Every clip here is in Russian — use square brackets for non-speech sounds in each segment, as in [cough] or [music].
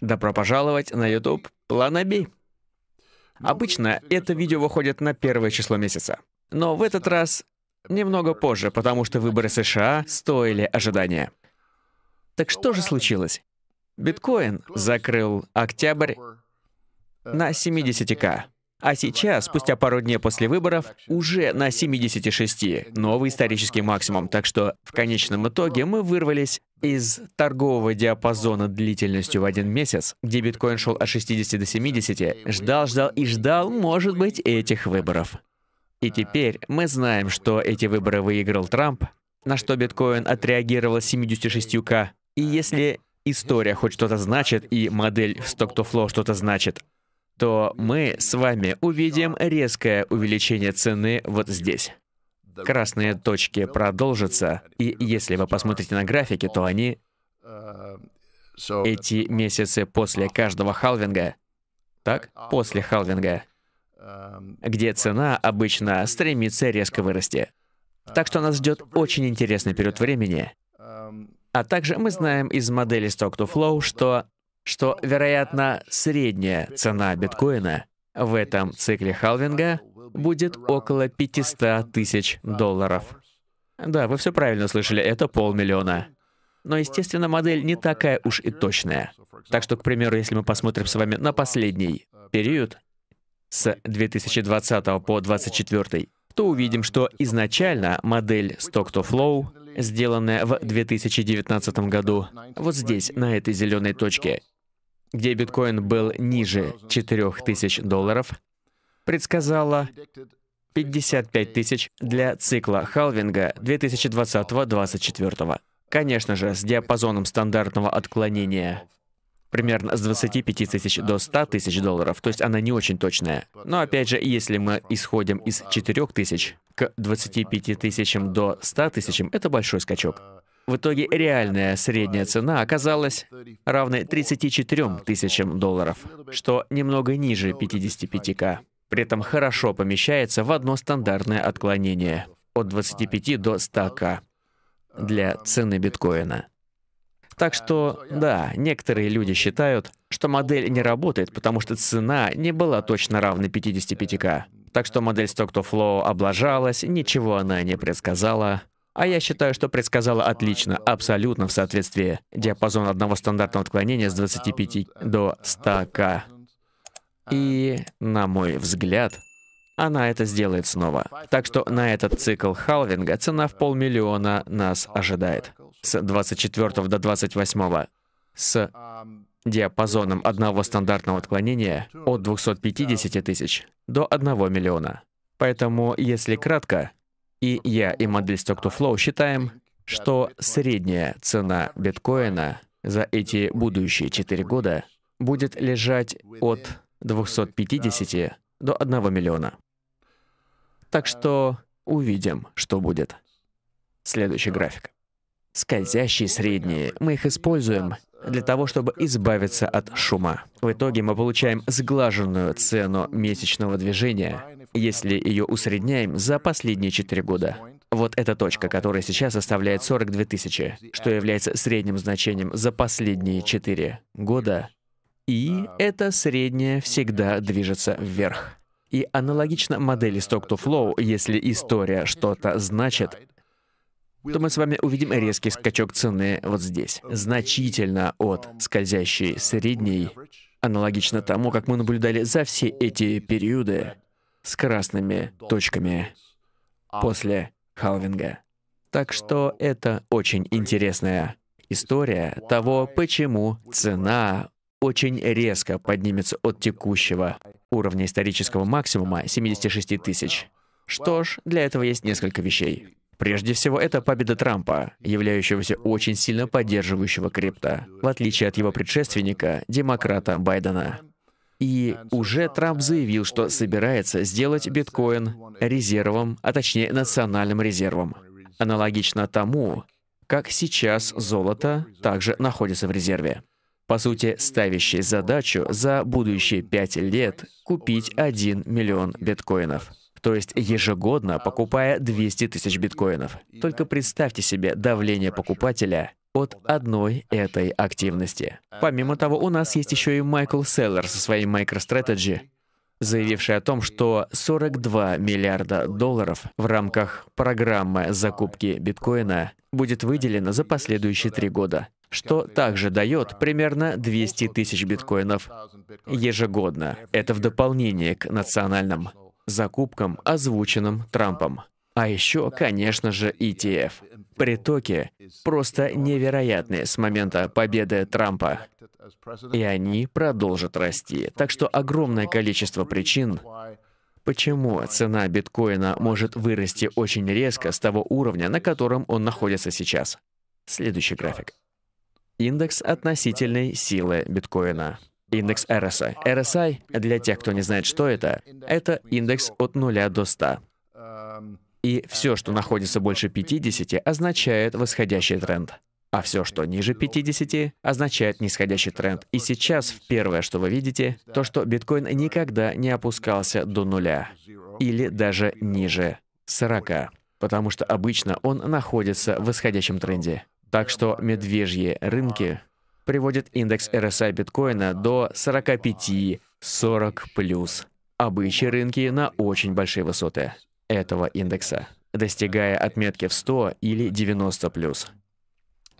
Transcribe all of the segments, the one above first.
Добро пожаловать на YouTube Плана B. Ну, Обычно это видео выходит на первое число месяца. Но в этот раз немного позже, потому что выборы США стоили ожидания. Так что же случилось? Биткоин закрыл октябрь на 70к. А сейчас, спустя пару дней после выборов, уже на 76, новый исторический максимум. Так что в конечном итоге мы вырвались из торгового диапазона длительностью в один месяц, где биткоин шел от 60 до 70, ждал, ждал и ждал, может быть, этих выборов. И теперь мы знаем, что эти выборы выиграл Трамп, на что биткоин отреагировал 76к. И если история хоть что-то значит, и модель Stock to Flow что-то значит, то мы с вами увидим резкое увеличение цены вот здесь. Красные точки продолжатся, и если вы посмотрите на графики, то они эти месяцы после каждого халвинга, так, после халвинга, где цена обычно стремится резко вырасти. Так что нас ждет очень интересный период времени. А также мы знаем из модели Stock to Flow, что что, вероятно, средняя цена биткоина в этом цикле халвинга будет около 500 тысяч долларов. Да, вы все правильно слышали, это полмиллиона. Но, естественно, модель не такая уж и точная. Так что, к примеру, если мы посмотрим с вами на последний период, с 2020 по 2024, то увидим, что изначально модель Stock-to-Flow, сделанная в 2019 году, вот здесь, на этой зеленой точке, где биткоин был ниже 4000 долларов, предсказала 55 тысяч для цикла халвинга 2020-2024. Конечно же, с диапазоном стандартного отклонения примерно с 25 тысяч до 100 тысяч долларов, то есть она не очень точная. Но опять же, если мы исходим из 4 тысяч к 25 тысячам до 100 тысячам, это большой скачок. В итоге реальная средняя цена оказалась равной 34 тысячам долларов, что немного ниже 55к. При этом хорошо помещается в одно стандартное отклонение от 25 до 100к для цены биткоина. Так что, да, некоторые люди считают, что модель не работает, потому что цена не была точно равна 55к. Так что модель Stock to Flow облажалась, ничего она не предсказала. А я считаю, что предсказала отлично, абсолютно в соответствии. Диапазон одного стандартного отклонения с 25 до 100к. И, на мой взгляд, она это сделает снова. Так что на этот цикл халвинга цена в полмиллиона нас ожидает. С 24 до 28 с диапазоном одного стандартного отклонения от 250 тысяч до 1 миллиона. Поэтому, если кратко, и я и модель Stock to Flow считаем, что средняя цена биткоина за эти будущие 4 года будет лежать от 250 до 1 миллиона. Так что увидим, что будет. Следующий график. Скользящие средние. Мы их используем для того, чтобы избавиться от шума. В итоге мы получаем сглаженную цену месячного движения, если ее усредняем за последние 4 года. Вот эта точка, которая сейчас составляет 42 тысячи, что является средним значением за последние 4 года, и это среднее всегда движется вверх. И аналогично модели Stock-to-Flow, если история что-то значит, то мы с вами увидим резкий скачок цены вот здесь, значительно от скользящей средней, аналогично тому, как мы наблюдали за все эти периоды, с красными точками после халвинга. Так что это очень интересная история того, почему цена очень резко поднимется от текущего уровня исторического максимума 76 тысяч. Что ж, для этого есть несколько вещей. Прежде всего, это победа Трампа, являющегося очень сильно поддерживающего крипто, в отличие от его предшественника, демократа Байдена. И уже Трамп заявил, что собирается сделать биткоин резервом, а точнее национальным резервом. Аналогично тому, как сейчас золото также находится в резерве. По сути, ставящий задачу за будущие пять лет купить 1 миллион биткоинов. То есть ежегодно покупая 200 тысяч биткоинов. Только представьте себе давление покупателя от одной этой активности. Помимо того, у нас есть еще и Майкл Селлер со своим MicroStrategy, заявивший о том, что 42 миллиарда долларов в рамках программы закупки биткоина будет выделено за последующие три года, что также дает примерно 200 тысяч биткоинов ежегодно. Это в дополнение к национальным закупкам, озвученным Трампом. А еще, конечно же, ETF. Притоки просто невероятные с момента победы Трампа. И они продолжат расти. Так что огромное количество причин, почему цена биткоина может вырасти очень резко с того уровня, на котором он находится сейчас. Следующий график. Индекс относительной силы биткоина. Индекс RSI. RSI, для тех, кто не знает, что это, это индекс от 0 до 100. И все, что находится больше 50, означает восходящий тренд. А все, что ниже 50, означает нисходящий тренд. И сейчас первое, что вы видите, то, что биткоин никогда не опускался до нуля или даже ниже 40, потому что обычно он находится в восходящем тренде. Так что медвежьи рынки приводят индекс RSI биткоина до 45, 40 плюс. А рынки на очень большие высоты этого индекса, достигая отметки в 100 или 90 плюс.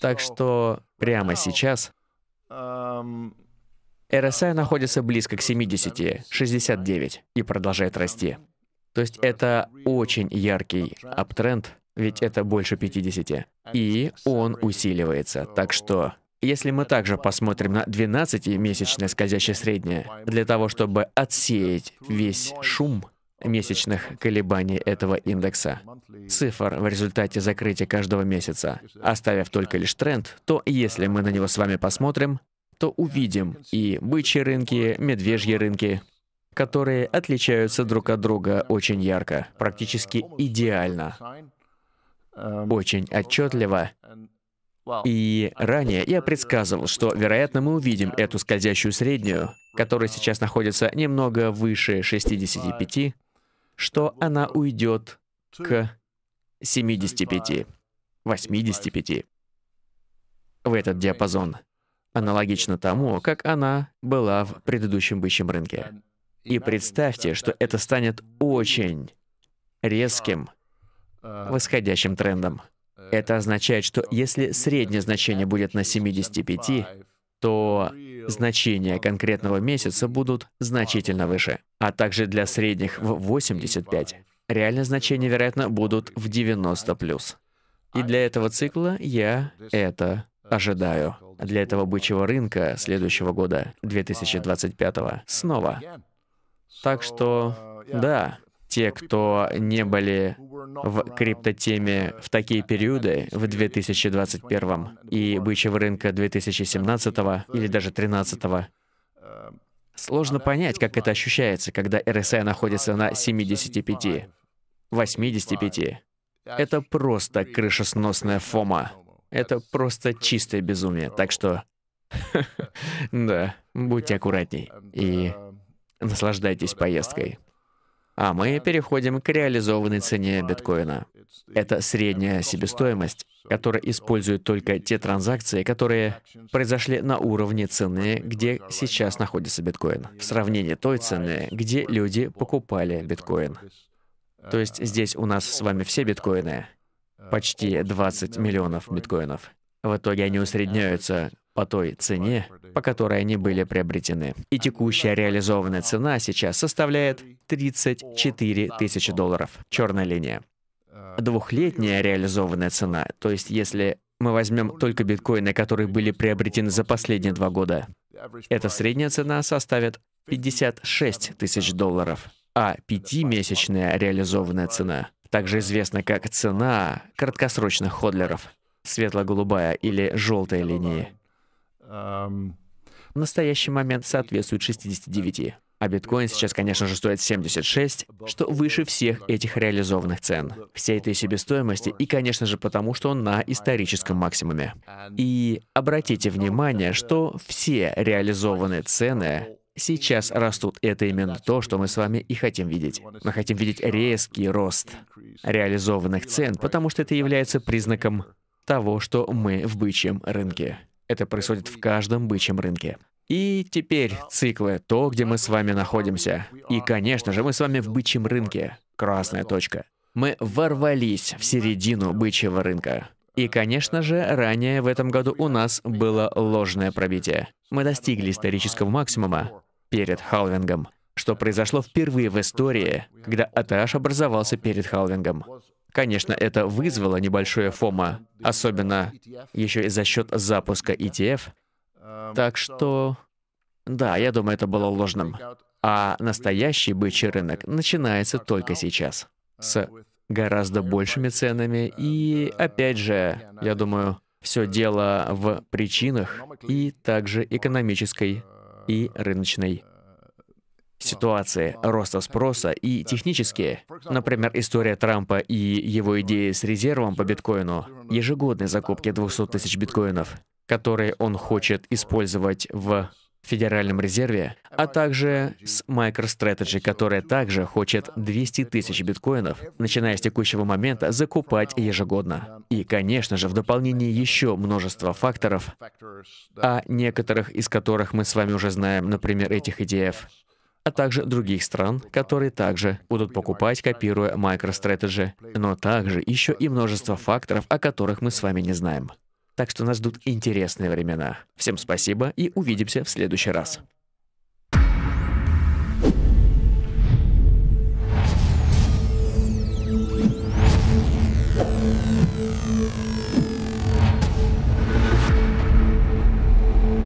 Так что прямо сейчас RSI эм, э, находится близко к 70, 69 и продолжает расти. То есть это очень яркий аптренд, ведь это больше 50. И он усиливается. Так что если мы э, также посмотрим на 12-месячное скользящее среднее, для того, чтобы отсеять весь шум, месячных колебаний этого индекса, цифр в результате закрытия каждого месяца, оставив только лишь тренд, то если мы на него с вами посмотрим, то увидим и бычьи рынки, медвежьи рынки, которые отличаются друг от друга очень ярко, практически идеально, очень отчетливо. И ранее я предсказывал, что, вероятно, мы увидим эту скользящую среднюю, которая сейчас находится немного выше 65, что она уйдет к 75, 85 в этот диапазон, аналогично тому, как она была в предыдущем бычьем рынке. И представьте, что это станет очень резким восходящим трендом. Это означает, что если среднее значение будет на 75, то значения конкретного месяца будут значительно выше, а также для средних в 85. Реально значения, вероятно, будут в 90 плюс. И для этого цикла я это ожидаю. Для этого бычьего рынка следующего года, 2025, снова. Так что, да, те, кто не были в криптотеме в такие периоды в 2021 и бычьего рынка 2017 или даже 2013, сложно понять, как это ощущается, когда RSI находится на 75, 85. Это просто крышесносная фома. Это просто чистое безумие. Так что, [laughs] да, будьте аккуратней и наслаждайтесь поездкой. А мы переходим к реализованной цене биткоина. Это средняя себестоимость, которая используют только те транзакции, которые произошли на уровне цены, где сейчас находится биткоин, в сравнении той цены, где люди покупали биткоин. То есть здесь у нас с вами все биткоины, почти 20 миллионов биткоинов. В итоге они усредняются по той цене, по которой они были приобретены. И текущая реализованная цена сейчас составляет 34 тысячи долларов. Черная линия. Двухлетняя реализованная цена, то есть если мы возьмем только биткоины, которые были приобретены за последние два года, эта средняя цена составит 56 тысяч долларов, а пятимесячная реализованная цена, также известна как цена краткосрочных ходлеров, светло-голубая или желтая линии, в настоящий момент соответствует 69. А биткоин сейчас, конечно же, стоит 76, что выше всех этих реализованных цен, всей этой себестоимости и, конечно же, потому что он на историческом максимуме. И обратите внимание, что все реализованные цены сейчас растут. Это именно то, что мы с вами и хотим видеть. Мы хотим видеть резкий рост реализованных цен, потому что это является признаком того, что мы в бычьем рынке. Это происходит в каждом бычьем рынке. И теперь циклы, то, где мы с вами находимся. И, конечно же, мы с вами в бычьем рынке. Красная точка. Мы ворвались в середину бычьего рынка. И, конечно же, ранее в этом году у нас было ложное пробитие. Мы достигли исторического максимума перед халвингом, что произошло впервые в истории, когда этаж образовался перед халвингом. Конечно, это вызвало небольшое фома, особенно еще и за счет запуска ETF. Так что, да, я думаю, это было ложным. А настоящий бычий рынок начинается только сейчас, с гораздо большими ценами. И опять же, я думаю, все дело в причинах и также экономической и рыночной ситуации роста спроса и технические. Например, история Трампа и его идеи с резервом по биткоину, ежегодной закупки 200 тысяч биткоинов, которые он хочет использовать в Федеральном резерве, а также с MicroStrategy, которая также хочет 200 тысяч биткоинов, начиная с текущего момента, закупать ежегодно. И, конечно же, в дополнение еще множество факторов, о некоторых из которых мы с вами уже знаем, например, этих идеев. E а также других стран, которые также будут покупать, копируя MicroStrategy, но также еще и множество факторов, о которых мы с вами не знаем. Так что нас ждут интересные времена. Всем спасибо и увидимся в следующий раз.